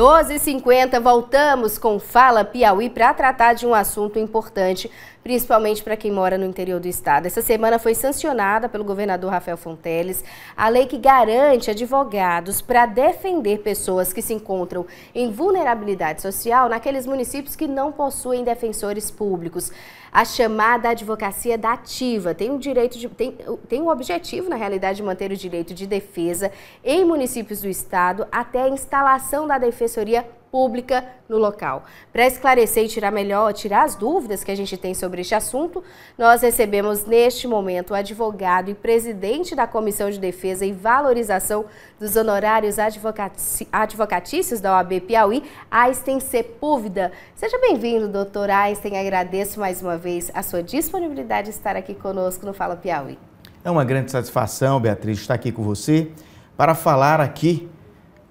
12h50, voltamos com Fala Piauí para tratar de um assunto importante principalmente para quem mora no interior do estado. Essa semana foi sancionada pelo governador Rafael Fonteles a lei que garante advogados para defender pessoas que se encontram em vulnerabilidade social naqueles municípios que não possuem defensores públicos. A chamada advocacia da ativa tem o direito de, tem, tem o objetivo, na realidade, de manter o direito de defesa em municípios do estado até a instalação da defensoria pública pública no local. Para esclarecer e tirar melhor, tirar as dúvidas que a gente tem sobre este assunto, nós recebemos neste momento o advogado e presidente da Comissão de Defesa e Valorização dos Honorários Advocatícios da OAB Piauí, Einstein Sepúlveda. Seja bem-vindo, doutor Einstein. Agradeço mais uma vez a sua disponibilidade de estar aqui conosco no Fala Piauí. É uma grande satisfação, Beatriz, estar aqui com você para falar aqui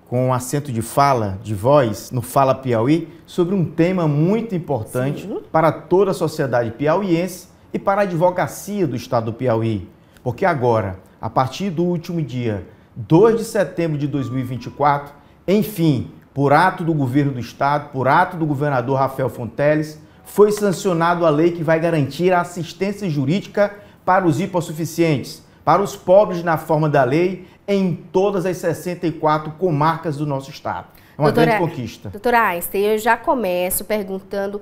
com um acento de fala, de voz, no Fala Piauí, sobre um tema muito importante Sim. para toda a sociedade piauiense e para a advocacia do Estado do Piauí. Porque agora, a partir do último dia 2 de setembro de 2024, enfim, por ato do governo do Estado, por ato do governador Rafael Fonteles, foi sancionado a lei que vai garantir a assistência jurídica para os hipossuficientes, para os pobres na forma da lei em todas as 64 comarcas do nosso estado. É uma doutora, grande conquista. Doutora Einstein, eu já começo perguntando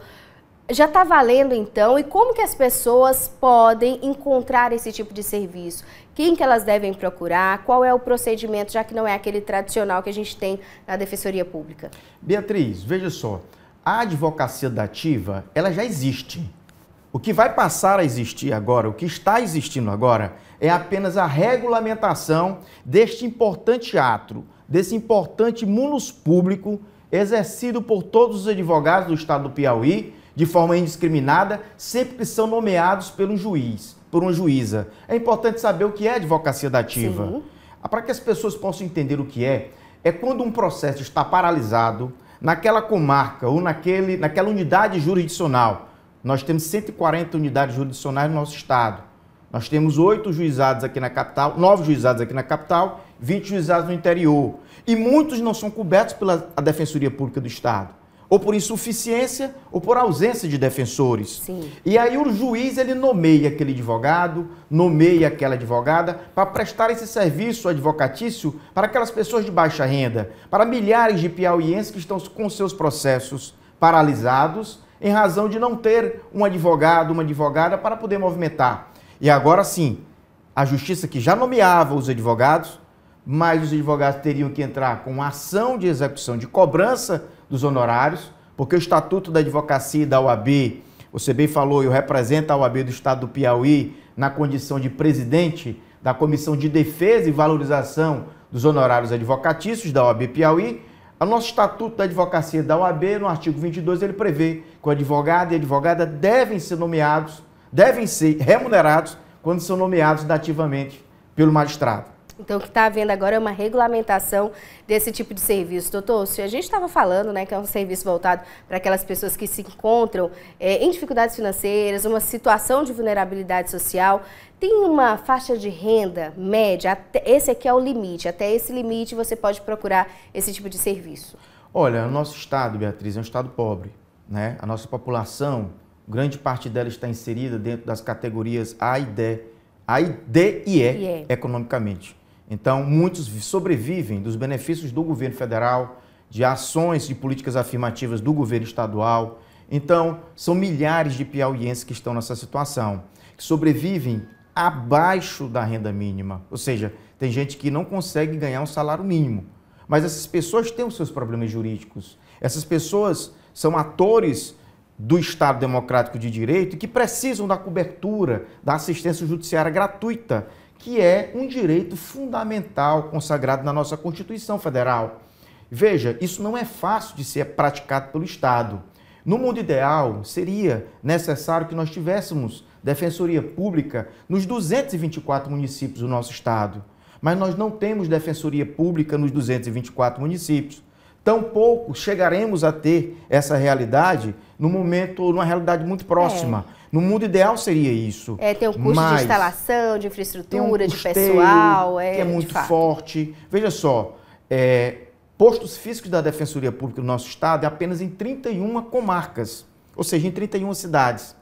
já está valendo então e como que as pessoas podem encontrar esse tipo de serviço? Quem que elas devem procurar? Qual é o procedimento, já que não é aquele tradicional que a gente tem na Defensoria Pública? Beatriz, veja só, a advocacia dativa, ela já existe. O que vai passar a existir agora, o que está existindo agora, é apenas a regulamentação deste importante ato, desse importante munus público exercido por todos os advogados do estado do Piauí de forma indiscriminada, sempre que são nomeados pelo juiz, por uma juíza. É importante saber o que é advocacia dativa. Ah, para que as pessoas possam entender o que é, é quando um processo está paralisado naquela comarca ou naquele, naquela unidade jurisdicional. Nós temos 140 unidades jurisdicionais no nosso estado. Nós temos oito juizados aqui na capital, nove juizados aqui na capital, 20 juizados no interior. E muitos não são cobertos pela Defensoria Pública do Estado. Ou por insuficiência ou por ausência de defensores. Sim. E aí o juiz ele nomeia aquele advogado, nomeia aquela advogada para prestar esse serviço advocatício para aquelas pessoas de baixa renda, para milhares de piauienses que estão com seus processos paralisados em razão de não ter um advogado, uma advogada para poder movimentar. E agora sim, a justiça que já nomeava os advogados, mas os advogados teriam que entrar com ação de execução de cobrança dos honorários, porque o Estatuto da Advocacia e da OAB, você bem falou, eu represento a OAB do Estado do Piauí na condição de presidente da Comissão de Defesa e Valorização dos Honorários Advocatícios da OAB Piauí, o nosso Estatuto da Advocacia da OAB, no artigo 22, ele prevê que o advogado e a advogada devem ser nomeados devem ser remunerados quando são nomeados dativamente pelo magistrado. Então, o que está havendo agora é uma regulamentação desse tipo de serviço. Doutor, se a gente estava falando né, que é um serviço voltado para aquelas pessoas que se encontram é, em dificuldades financeiras, uma situação de vulnerabilidade social, tem uma faixa de renda média, até, esse aqui é o limite, até esse limite você pode procurar esse tipo de serviço? Olha, o nosso estado, Beatriz, é um estado pobre. Né? A nossa população grande parte dela está inserida dentro das categorias A e D, A e D e E, e. economicamente. Então, muitos sobrevivem dos benefícios do governo federal, de ações de políticas afirmativas do governo estadual. Então, são milhares de piauienses que estão nessa situação, que sobrevivem abaixo da renda mínima. Ou seja, tem gente que não consegue ganhar um salário mínimo. Mas essas pessoas têm os seus problemas jurídicos. Essas pessoas são atores do Estado Democrático de Direito e que precisam da cobertura da assistência judiciária gratuita, que é um direito fundamental consagrado na nossa Constituição Federal. Veja, isso não é fácil de ser praticado pelo Estado. No mundo ideal, seria necessário que nós tivéssemos defensoria pública nos 224 municípios do nosso estado. Mas nós não temos defensoria pública nos 224 municípios. Tampouco chegaremos a ter essa realidade no momento, numa realidade muito próxima. É. No mundo ideal seria isso. É, tem o custo de instalação, de infraestrutura, um de pessoal. É, que é, é muito forte. Veja só, é, postos físicos da Defensoria Pública do nosso estado é apenas em 31 comarcas, ou seja, em 31 cidades.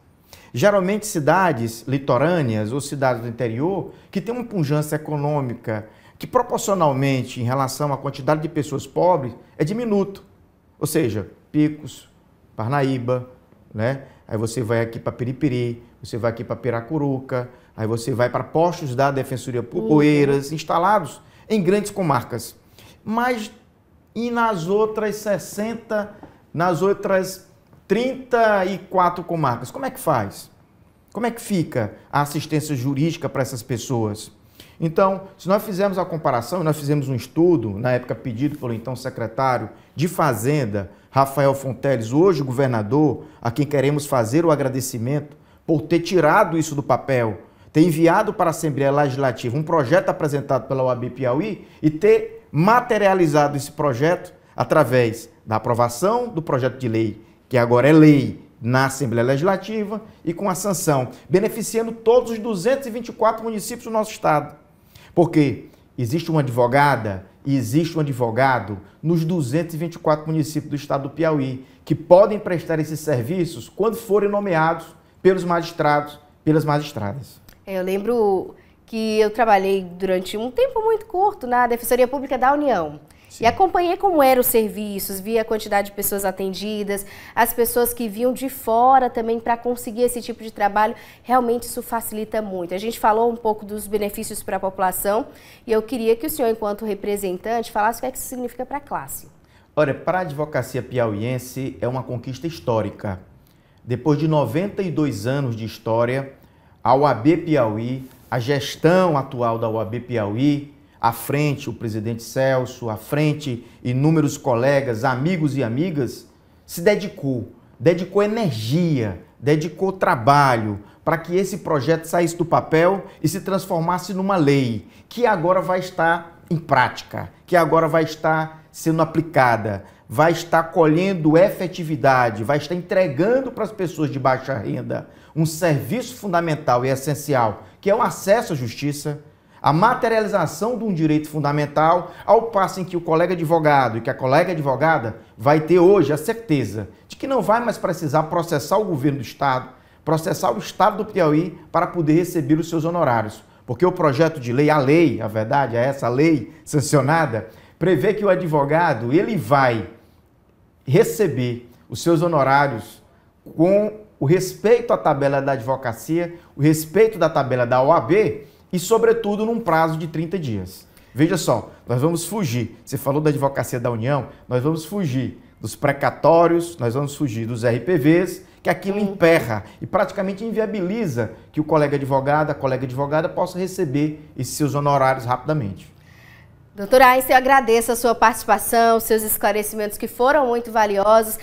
Geralmente cidades litorâneas ou cidades do interior que têm uma pujança econômica que proporcionalmente em relação à quantidade de pessoas pobres é diminuto. Ou seja, Picos, Parnaíba, né? Aí você vai aqui para Piripiri, você vai aqui para Piracuruca, aí você vai para postos da Defensoria Pública, uhum. instalados em grandes comarcas. Mas e nas outras 60, nas outras 34 comarcas, como é que faz? Como é que fica a assistência jurídica para essas pessoas? Então, se nós fizermos a comparação, nós fizemos um estudo, na época pedido pelo então secretário de Fazenda, Rafael Fonteles, hoje governador, a quem queremos fazer o agradecimento por ter tirado isso do papel, ter enviado para a Assembleia Legislativa um projeto apresentado pela UAB Piauí e ter materializado esse projeto através da aprovação do projeto de lei, que agora é lei na Assembleia Legislativa e com a sanção, beneficiando todos os 224 municípios do nosso estado. Porque existe uma advogada e existe um advogado nos 224 municípios do estado do Piauí que podem prestar esses serviços quando forem nomeados pelos magistrados, pelas magistradas. É, eu lembro que eu trabalhei durante um tempo muito curto na Defensoria Pública da União. E acompanhei como eram os serviços, via a quantidade de pessoas atendidas, as pessoas que vinham de fora também para conseguir esse tipo de trabalho. Realmente isso facilita muito. A gente falou um pouco dos benefícios para a população e eu queria que o senhor, enquanto representante, falasse o que, é que isso significa para a classe. Olha, para a advocacia piauiense é uma conquista histórica. Depois de 92 anos de história, a UAB Piauí, a gestão atual da UAB Piauí, à frente o presidente Celso, à frente inúmeros colegas, amigos e amigas, se dedicou, dedicou energia, dedicou trabalho para que esse projeto saísse do papel e se transformasse numa lei que agora vai estar em prática, que agora vai estar sendo aplicada, vai estar colhendo efetividade, vai estar entregando para as pessoas de baixa renda um serviço fundamental e essencial, que é o acesso à justiça, a materialização de um direito fundamental, ao passo em que o colega advogado e que a colega advogada vai ter hoje a certeza de que não vai mais precisar processar o governo do Estado, processar o Estado do Piauí para poder receber os seus honorários. Porque o projeto de lei, a lei, a verdade é essa, lei sancionada, prevê que o advogado ele vai receber os seus honorários com o respeito à tabela da advocacia, o respeito da tabela da OAB e, sobretudo, num prazo de 30 dias. Veja só, nós vamos fugir. Você falou da advocacia da União, nós vamos fugir dos precatórios, nós vamos fugir dos RPVs, que aquilo emperra e praticamente inviabiliza que o colega advogado, a colega advogada possa receber esses seus honorários rapidamente. Doutora Einstein, eu agradeço a sua participação, seus esclarecimentos que foram muito valiosos.